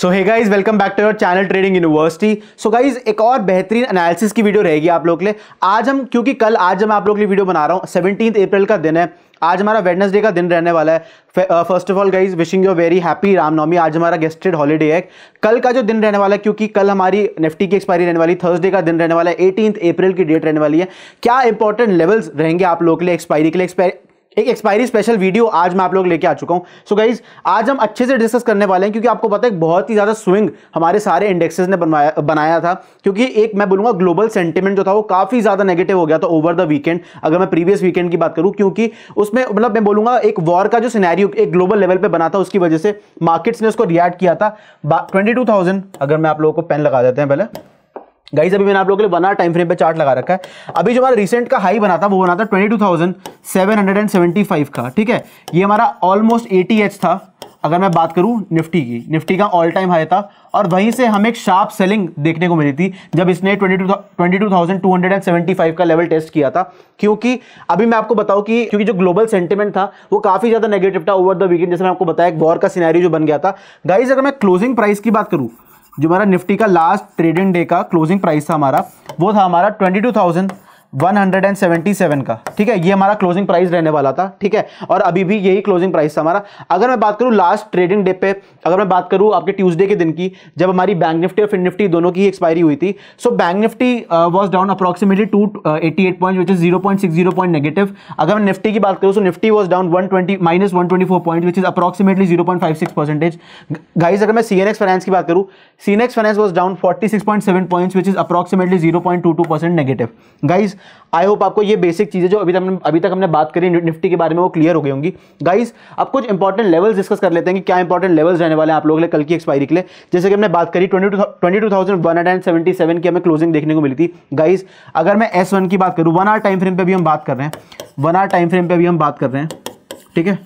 So hey guys welcome back to your channel trading university so guys एक और बेहतरीन analysis की video रहेगी आप लोग के लिए आज हम क्योंकि कल आज मैं आप लोग के लिए वीडियो बना रहा हूँ सेवनटीन अप्रैल का दिन है आज हमारा वेडनेसडे का दिन रहने वाला है first of all guys wishing you very happy Ramnavami आज हमारा गेस्टेड हॉलीडे है कल का जो दिन रहने वाला है क्योंकि कल हमारी निफ्टी की एक्सपायरी रहने वाली थर्सडे का दिन रहने वाला है एटीन अप्रैल की डेट रहने वाली है क्या इंपॉर्टेंट लेवल्स रहेंगे आप लोग के लिए एक्सपायरी के लिए एक एक्सपायरी स्पेशल वीडियो आज मैं आप लोग लेके आ चुका हूं सो so गाइज आज हम अच्छे से डिस्कस करने वाले हैं क्योंकि आपको पता है बहुत ही ज़्यादा स्विंग हमारे सारे इंडेक्सेस ने बनवाया बनाया था क्योंकि एक मैं बोलूंगा ग्लोबल सेंटीमेंट जो था वो काफ़ी ज़्यादा नेगेटिव हो गया था ओवर द वीकेंड अगर मैं प्रीवियस वीकेंड की बात करूं क्योंकि उसमें मतलब मैं बोलूंगा एक वॉर का जो सिनेरियो एक ग्लोबल लेवल पर बना था उसकी वजह से मार्केट्स ने उसको रिएक्ट किया था ट्वेंटी अगर मैं आप लोगों को पेन लगा देते हैं पहले गाइज अभी मैंने आप लोगों के लिए वन आर टाइम फ्रेम पे चार्ट लगा रखा है अभी जो हमारा रिसेंट का हाई बना था वो बना था 22,775 का ठीक है ये हमारा ऑलमोस्ट एच था अगर मैं बात करूं निफ्टी की निफ्टी का ऑल टाइम हाई था और वहीं से हमें एक शार्प सेलिंग देखने को मिली थी जब इसने 22,275 का लेवल टेस्ट किया था क्योंकि अभी मैं आपको बताऊं कि क्योंकि जो ग्लोबल सेंटीमेंट था वो काफ़ी ज़्यादा नेगेटिव था ओवर द वीकेंड जैसे मैं आपको बताया एक वॉर का सीनारी जो बन गया था गाइज अगर मैं क्लोजिंग प्राइस की बात करूँ जो हमारा निफ्टी का लास्ट ट्रेडिंग डे का क्लोजिंग प्राइस था हमारा वो था हमारा ट्वेंटी टू थाउजेंड 177 का ठीक है ये हमारा क्लोजिंग प्राइस रहने वाला था ठीक है और अभी भी यही क्लोजिंग प्राइस था हमारा अगर मैं बात करूँ लास्ट ट्रेडिंग डे पे अगर मैं बात करूँ आपके ट्यूसडे के दिन की जब हमारी बैंक निफ्टी और फिन निफ्टी दोनों की एक्सपायरी हुई थी so bank Nifty was down approximately two eighty eight point which is zero point six zero point negative अगर मैं निफ्टी की बात करूँ so Nifty was down one twenty minus one twenty four point which is approximately zero point five six percentage guys अगर मैं C N X finance की बात करूँ C N X finance was down forty six point seven points which is approximately zero point two two percent negative guys I hope आपको ये basic चीज़ें जो अभी तक अभी तक हमने बात करी निफ्टी के बारे में वो क्लियर हो गई होंगी गाइस अब कुछ इंपॉर्टेंट लेवल्स डिस्कस कर लेते हैं कि क्या इंपॉर्टेंट लेवल्स रहने वाले हैं आप लोगों के लिए कल की एक्सपायरी के लिए जैसे कि हमने बात करी ट्वेंटी टू थाउजेंड वन की हमें क्लोजिंग देखने को मिली थी गाइज अगर मैं एस की बात करूँ वन आर टाइम फ्रेम पर भी हम बात कर रहे हैं वन आर टाइम फ्रेम पर भी हम बात कर रहे हैं ठीक है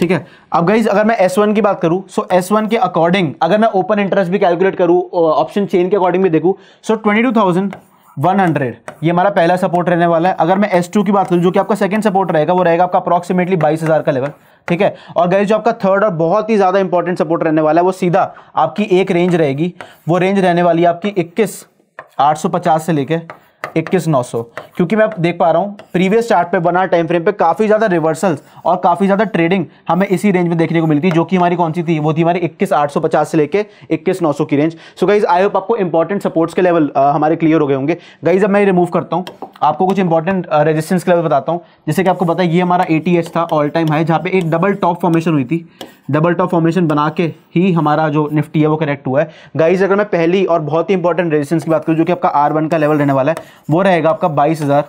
ठीक है अब गाइज अगर मैं S1 की बात करूं सो so S1 के अकॉर्डिंग अगर मैं ओपन इंटरेस्ट भी कैलकुलेट करूं ऑप्शन चेन के अकॉर्डिंग भी देखूं सो ट्वेंटी टू थाउजेंड 100 ये हमारा पहला सपोर्ट रहने वाला है अगर मैं एस टू की बात करूँ जो कि आपका सेकंड सपोर्ट रहेगा वो रहेगा आपका अप्रॉक्सीमेटली 22000 का लेवल ठीक है और गई जो आपका थर्ड और बहुत ही ज़्यादा इंपॉर्टेंट सपोर्ट रहने वाला है वो सीधा आपकी एक रेंज रहेगी वो रेंज रहने वाली है आपकी इक्कीस आठ से लेकर इक्कीस नौ सौ क्योंकि मैं देख पा रहा हूँ प्रीवियस चार्ट पे बना टाइम फ्रेम पे काफ़ी ज़्यादा रिवर्सल्स और काफ़ी ज़्यादा ट्रेडिंग हमें इसी रेंज में देखने को मिलती है जो कि हमारी कौन सी थी वो थी हमारी इक्कीस आठ सौ पचास से लेकर इक्कीस नौ सौ की range so guys I hope आपको इंपॉर्टेंट सपोर्ट्स के लेवल आ, हमारे क्लियर हो गए होंगे गाइज अब मैं रिमूव करता हूँ आपको कुछ इंपॉर्टेंट रेजिस्टेंस के लेवल बताता हूँ जैसे कि आपको पता है ये हमारा ए था ऑल टाइम हाई जहाँ पे एक डबल टॉप फॉर्मेशन हुई थी डबल टॉप फॉर्मेशन बना के ही हमारा जो निफ्टी है वो कनेक्ट हुआ है गाइस अगर मैं पहली और बहुत ही इंपॉर्टेंट रेजिस्टेंस की बात करूँ जो कि आपका आर वन का लेवल रहने वाला है वो रहेगा आपका बाईस हज़ार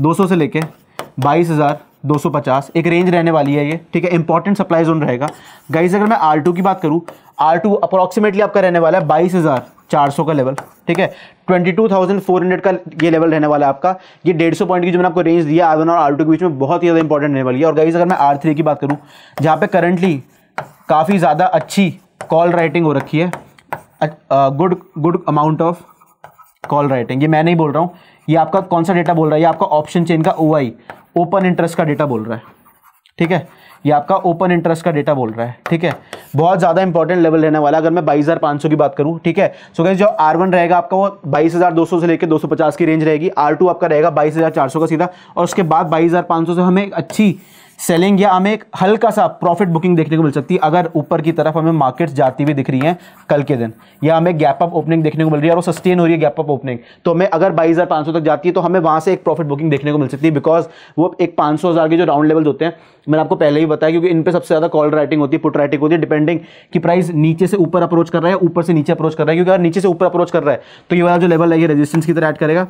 दो सौ से लेके बाईस हज़ार दो सौ पचास एक रेंज रहने वाली है ये ठीक है इंपॉर्टेंट सप्लाई जोन रहेगा गाइस अगर मैं आर टू की बात करूँ आर टू अप्रॉक्सीमेटली आपका रहने वाला है बाईस हज़ार चार सौ का लेवल ठीक है twenty two thousand four hundred का ये लेवल रहने वाला है आपका ये डेढ़ सौ पॉइंट की जो मैंने आपको रेंज दिया आर वन और आर टू के बीच में बहुत ही ज़्यादा इंपॉर्टेंट रहने वाली है और गाइज अगर मैं आर थ्री की बात करूँ जहाँ पे करंटली काफ़ी ज़्यादा अच्छी कॉल राइटिंग हो रखी है good good amount of call writing ये मैं नहीं बोल रहा हूँ ये आपका कौन सा डेटा बोल रहा है ये आपका ऑप्शन चेन का ओ ओपन इंटरेस्ट का डेटा बोल रहा है ठीक है ये आपका ओपन इंटरेस्ट का डेटा बोल रहा है ठीक है बहुत ज़्यादा इंपॉर्टेंट लेवल रहने वाला अगर मैं बाईस हज़ार पाँच सौ की बात करूँ ठीक है सो कैसे जो आर वन रहेगा आपका वो बाईस हज़ार दो सौ से लेकर दो सौ पचास की रेंज रहेगी आर टू आपका रहेगा बाईस हज़ार चार सौ का सीधा और उसके बाद बाईस हज़ार पाँच सौ से हमें अच्छी सेलिंग या हमें एक हल्का सा प्रॉफिट बुकिंग देखने को मिल सकती है अगर ऊपर की तरफ हमें मार्केट्स जाती हुई दिख रही हैं कल के दिन या हमें गैप अप ओपनिंग देखने को मिल रही है और वो सस्टेन हो रही है गैप अप ओपनिंग तो हमें अगर बाईस तक जाती है तो हमें वहाँ से एक प्रॉफिट बुकिंग देखने को मिल सकती है बिकॉज वो एक पाँच के जो राउंड लेवल्स होते हैं मैंने आपको पहले ही बताया क्योंकि इन पर सबसे ज़्यादा कॉल राइटिंग होती है पुट राइटिंग होती है डिपेंडिंग कि प्राइस नीचे से ऊपर अप्रोच कर रहा है ऊपर से नीचे अप्रोच कर रहा है क्योंकि अगर नीचे से ऊपर अप्रोच कर रहा है तो ये वाला जो लेवल है ये रेजिस्टेंस की तरह ऐड करेगा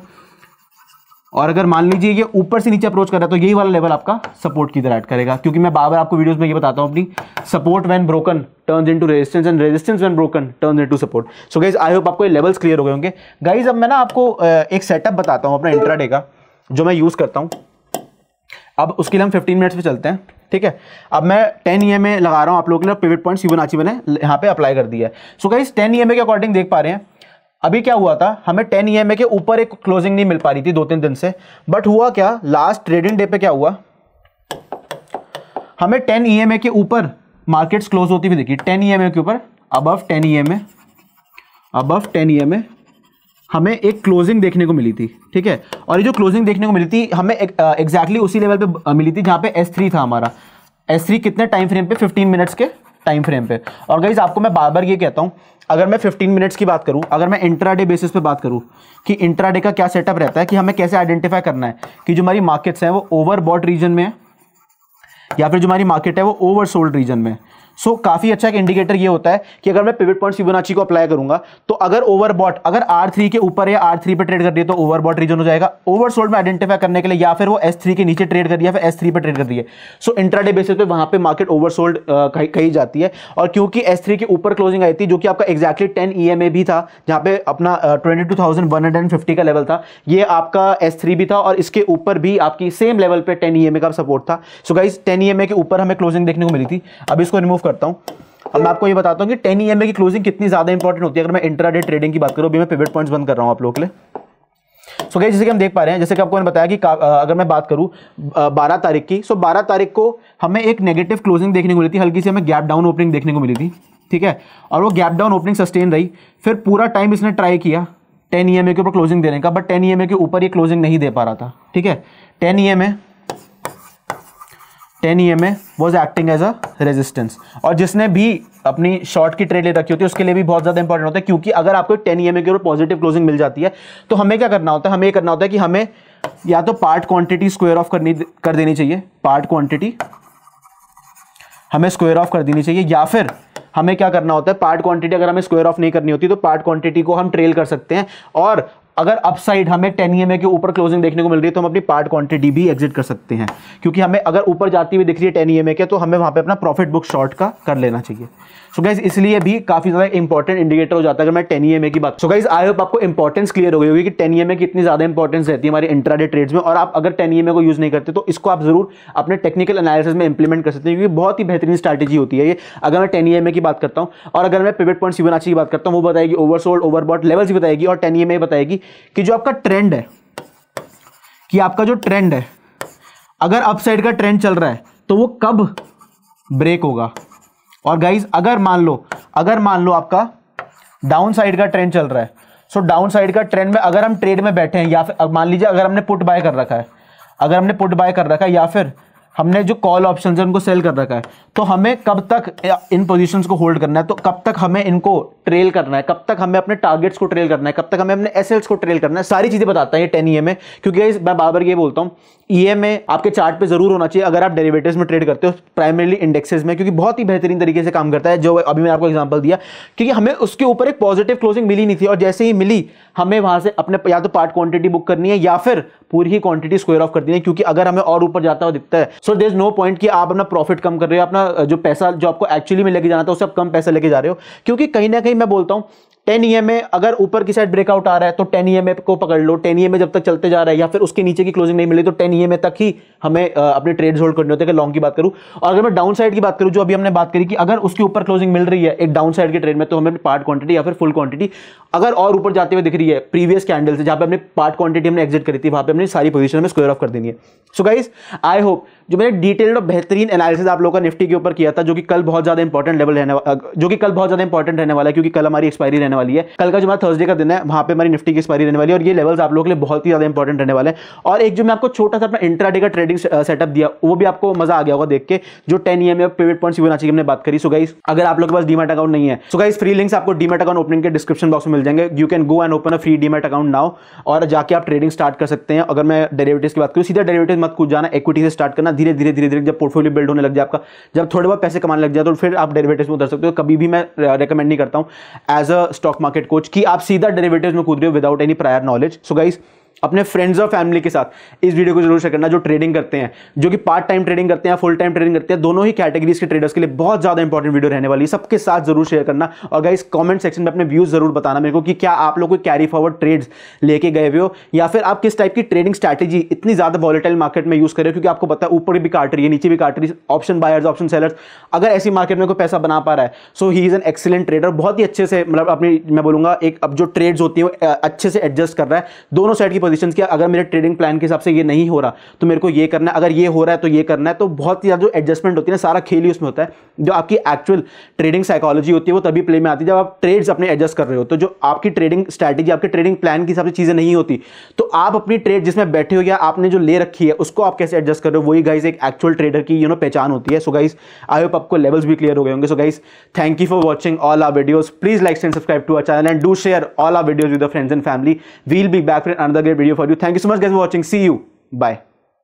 और अगर मान लीजिए ये ऊपर से नीचे अप्रोच कर रहा है तो यही वाला लेवल आपका सपोर्ट की तरह ऐड करेगा क्योंकि मैं बार बार आपको वीडियोस में ये बताता हूँ अपनी support when broken turns into resistance and resistance when broken turns into support so guys I hope आपको ये लेवल्स क्लियर हो गए होंगे गाइज अब मैं ना आपको एक सेटअप बताता हूँ अपना इंट्राडे का जो मैं यूज़ करता हूँ अब उसके लिए हम फिफ्टीन मिनट्स पर चलते हैं ठीक है अब मैं टेन ई e लगा रहा हूँ आप लोगों के लिए पिविट पॉइंट सीवन आची मैंने यहाँ पे अप्लाई कर दिया है सो गाइज टेन ई के अकॉर्डिंग देख पा रहे हैं अभी क्या हुआ था हमें टेन ई e के ऊपर एक क्लोजिंग नहीं मिल पा रही थी दो तीन दिन से बट हुआ क्या लास्ट ट्रेडिंग डे पे क्या हुआ हमें टेन ई e के ऊपर मार्केट्स क्लोज होती हुई देखिए टेन ई e के ऊपर above ten E above ten E हमें एक क्लोजिंग देखने को मिली थी ठीक है और ये जो क्लोजिंग देखने को मिली थी हमें एग्जैक्टली exactly उसी लेवल पे मिली थी जहाँ पे S3 था हमारा S3 कितने टाइम फ्रेम पे 15 मिनट्स के टाइम फ्रेम पे और गाइज आपको मैं बार बार ये कहता हूँ अगर मैं फिफ्टीन मिनट्स की बात करूँ अगर मैं इंट्राडे बेसिस पे बात करूँ कि इंट्राडे का क्या सेटअप रहता है कि हमें कैसे आइडेंटिफाई करना है कि जो हमारी मार्केट्स हैं वो ओवरबॉट रीजन में है या फिर जो हमारी मार्केट है वो ओवर सोल्ड रीजन में सो so, काफी अच्छा एक इंडिकेटर ये होता है कि अगर मैं पिविट पॉइंट फिबोनाची को अप्लाई करूंगा तो अगर ओवरबॉट अगर आर थ्री के ऊपर या आर थ्री पर ट्रेड कर दिए तो ओवरबॉट रीजन हो जाएगा ओवरसोल्ड में आइडेंटिफाई करने के लिए या फिर वो एस थ्री के नीचे ट्रेड कर दिया फिर एस थ्री पर ट्रेड कर दिए सो सो इंट्राडे बेसिस पे वहां पे मार्केट ओवरसोल्ड कही, कही जाती है और क्योंकि एस थ्री के ऊपर क्लोजिंग आई थी जो कि आपका exactly ten E M A भी था जहाँ पे अपना twenty two thousand one hundred and fifty का लेवल था ये आपका एस थ्री भी था और इसके ऊपर भी आपकी सेम लेवल पर टेन ई एम ए का सपोर्ट था so guys ten E M A के ऊपर हमें क्लोजिंग देखने को मिली थी अब इसको रिमूव करता हूँ अब मैं आपको ये बताता हूँ कि टेन ई की क्लोजिंग कितनी ज़्यादा इंपॉर्टेंट होती है अगर मैं इंटर ट्रेडिंग की बात करूँ अभी मैं पिवट पॉइंट्स बंद कर रहा हूँ आप लोगों के लिए सो so, गई जैसे कि हम देख पा रहे हैं जैसे कि आपको मैंने बताया कि अगर मैं बात करूँ बारह तारीख की सो बारह तारीख को हमें एक नेगेटिव क्लोजिंग देखने को मिली थी हल्की सी हमें गैप डाउन ओपनिंग देखने को मिली थी ठीक है और वो गैप डाउन ओपनिंग सस्टेन रही फिर पूरा टाइम इसने ट्राई किया टेन ई के ऊपर क्लोजिंग देने का बट टेन ई के ऊपर ये क्लोजिंग नहीं दे पा रहा था ठीक है ten E ten E M A was acting as a resistance और जिसने भी अपनी शॉर्ट की ट्रेड ले रखी होती है उसके लिए भी बहुत ज़्यादा इंपॉर्टेंट होता है क्योंकि अगर आपको टेन ई एम ए के ऊपर पॉजिटिव क्लोजिंग मिल जाती है तो हमें क्या करना होता है हमें ये करना होता है कि हमें या तो पार्ट क्वांटिटी स्क्वेयर ऑफ करनी कर देनी चाहिए पार्ट क्वांटिटी हमें स्क्वेयर ऑफ कर देनी चाहिए या फिर हमें क्या करना होता है पार्ट क्वांटिटी अगर हमें स्क्वेयर ऑफ नहीं करनी होती तो पार्ट क्वांटिटी को हम ट्रेल कर सकते हैं और अगर अपसाइड हमें टेन ई के ऊपर क्लोजिंग देखने को मिल रही है तो हम अपनी पार्ट क्वांटिटी भी एग्जिट कर सकते हैं क्योंकि हमें अगर ऊपर जाती हुई दिख रही है टेन ई के तो हमें वहाँ पे अपना प्रॉफिट बुक शॉर्ट का कर लेना चाहिए सो so गाइज इसलिए भी काफी ज्यादा इंपॉर्टेंट इंडिकेटर हो जाता है अगर मैं टेन ई की बात सो गाइज आई होप आपको इंपॉर्टेंस क्लियर हो गई होगी कि टेन ई कितनी ज्यादा इंपॉर्टेंस रहती है हमारे इंट्राडे ट्रेड्स में और आप अगर टेन ई को यूज नहीं करते तो इसको आप जरूर अपने टेक्निकल एनालिसिस में इंप्लीमेंट कर सकते हैं क्योंकि बहुत ही बेहतरीन स्ट्रैटेजी होती है ये अगर मैं टेन ई की बात करता हूँ और अगर मैं पिवट पॉइंट सीवन की बात करता हूँ वो बताएगी ओवरसोल्ड ओवरबॉट लेवल्स भी बताएगी और टेन ई बताएगी कि जो आपका ट्रेंड है कि आपका जो ट्रेंड है अगर अपसाइड का ट्रेंड चल रहा है तो वो कब ब्रेक होगा और गाइज अगर मान लो अगर मान लो आपका डाउन साइड का ट्रेंड चल रहा है सो डाउन साइड का ट्रेंड में अगर हम ट्रेड में बैठे हैं या फिर मान लीजिए अगर हमने पुट बाय कर रखा है अगर हमने पुट बाय कर रखा है या फिर हमने जो कॉल ऑप्शन है उनको सेल कर रखा है तो हमें कब तक इन पोजिशन को होल्ड करना है तो कब तक हमें इनको ट्रेल करना है कब तक हमें अपने टारगेट्स को ट्रेल करना है कब तक हमें अपने एसेल्स को ट्रेल करना है सारी चीज़ें बताता है ये टेन ई में क्योंकि मैं बार बार ये बोलता हूँ ई एम आपके चार्ट पे ज़रूर होना चाहिए अगर आप डेरिवेटिव्स में ट्रेड करते हो प्राइमरली इंडेक्सेस में क्योंकि बहुत ही बेहतरीन तरीके से काम करता है जो अभी मैंने आपको एग्जाम्पल दिया क्योंकि हमें उसके ऊपर एक पॉजिटिव क्लोजिंग मिली नहीं थी और जैसे ही मिली हमें वहां से अपने या तो पार्ट क्वांटिटी बुक करनी है या फिर पूरी ही क्वांटिटी स्क्वायर ऑफ कर देनी है क्योंकि अगर हमें और ऊपर जाता हुआ दिखता है so there is no point कि आप अपना प्रॉफिट कम कर रहे हो अपना जो पैसा जो आपको एक्चुअली में लेके जाना था उससे आप कम पैसा लेके जा रहे हो क्योंकि कहीं ना कहीं मैं बोलता हूँ टेन ई एम अगर ऊपर की साइड ब्रेकआउट आ रहा है तो टेन ई एम को पकड़ लो टेन ई एम जब तक चलते जा रहा है या फिर उसके नीचे की क्लोजिंग नहीं मिली तो टेन ई एम तक ही हमें अपने ट्रेड्स होल्ड करने होते हैं लॉन्ग की बात करूँ और अगर मैं डाउन साइड की बात करूँ जो अभी हमने बात करी कि अगर उसके ऊपर क्लोजिंग मिल रही है एक डाउन साइड के ट्रेड में तो हमें पार्ट क्वांटिटी या फिर फुल क्वांटिटी अगर और ऊपर जाते हुए दिख रही है प्रीवियस कैंडल से जहाँ पे हमने पार्ट क्वांटिटी हमने एग्जिट करी थी वहाँ पे हमने सारी पोजीशन में स्क्वायर ऑफ कर देनी है सो गाइस आई होप जो मैंने डिटेल्ड और बेहतरीन एनालिसिस आप लोगों का निफ्टी के ऊपर किया था जो कि कल बहुत ज्यादा इंपॉर्टेंट लेवल रहने जो कि कल बहुत ज्यादा इंपॉर्टेंट रहने वाला है क्योंकि कल हमारी एक्सपायरी रहने वाली है कल का जो हमारा थर्सडे का दिन है वहाँ पर हमारी निफ्टी की एक्सपायरी रहने वाली है और ये लेवल्स आप लोगों के लिए बहुत ही ज्यादा इंपॉर्टेंट रहने वाले हैं और एक जो मैं आपको छोटा सा अपना इंट्राडे का ट्रेडिंग सेटअप दिया वो भी आपको मजा आ गया होगा देख के जो टेन ई एम और पेवेट पॉइंट सी हमने बात करी सो गाइस अगर आप लोग के पास डीमेट अकाउंट नहीं है सो गाइस फ्री लिंक्स आपको डीमेट अकाउंट ओपनिंग के डिस्क्रिप्शन बॉक्स में मिल जाएंगे you can go and open a free demat account now और जाके आप ट्रेडिंग स्टार्ट कर सकते हैं अगर मैं डेरिवेटिव्स की बात करूँ सीधा डेरिवेटिव मत कुछ जाना इक्विटी से स्टार्ट करना धीरे धीरे धीरे धीरे जब पोर्टफोलियो बिल्ड होने लग जाए आपका जब थोड़े बहुत पैसे कमाने लग जाए तो फिर आप डेरिवेटिव्स में उतर सकते हो कभी भी मैं रिकमेंड नहीं करता हूँ as a stock market coach कि आप सीधा डेरिवेटिव्स में कूद रहे हो without any prior knowledge so guys अपने फ्रेंड्स और फैमिली के साथ इस वीडियो को जरूर शेयर करना जो ट्रेडिंग करते हैं जो कि पार्ट टाइम ट्रेडिंग करते हैं फुल टाइम ट्रेडिंग करते हैं दोनों ही कैटेगरीज के ट्रेडर्स के लिए बहुत ज्यादा इंपॉर्टेंट वीडियो रहने वाली है सबके साथ जरूर शेयर करना और इस कमेंट सेक्शन में अपने व्यूज जरूर बताना मेरे को कि क्या आप लोग कोई कैरी फॉरवर्ड ट्रेड्स लेके गए हुए हो या फिर आप किस टाइप की ट्रेडिंग स्ट्रैटेजी इतनी ज्यादा वॉलेटाइल मार्केट में यूज कर रहे हो क्योंकि आपको पता है ऊपर भी काट रही है नीचे भी काट रही है ऑप्शन बायर्स ऑप्शन सेलर्स अगर ऐसी मार्केट में कोई पैसा बना पा रहा है so he is an excellent trader बहुत ही अच्छे से मतलब अपनी मैं बोलूंगा एक अब जो ट्रेड्स होती है अच्छे से एडजस्ट कर रहा है दोनों साइड की पोजिशन किया अगर मेरे ट्रेडिंग प्लान के हिसाब से ये नहीं हो रहा तो मेरे को ये करना है अगर ये हो रहा है तो ये करना है तो बहुत ही ज़्यादा जो एडजस्टमेंट होती है ना सारा खेल ही उसमें होता है जो आपकी एक्चुअल ट्रेडिंग साइकोलॉजी होती है वो तभी प्ले में आती है जब आप ट्रेड्स अपने एडजस्ट कर रहे हो तो जो आपकी ट्रेडिंग स्ट्रैटेजी आपके ट्रेडिंग प्लान के हिसाब से चीज़ें नहीं होती तो आप अपनी ट्रेड जिसमें बैठे हो या आपने जो ले रखी है उसको आप कैसे एडजस्ट कर रहे हो वही गाइज एक एक्चुअल ट्रेडर की यू नो पहचान होती है सो गाइज आई होप आपको लेवल्स भी क्लियर हो गए होंगे so guys thank you for watching all our videos please like and subscribe to our channel and do share all our videos with friends and family we'll be back friend another video for you. Thank you so much guys for watching. See you. Bye.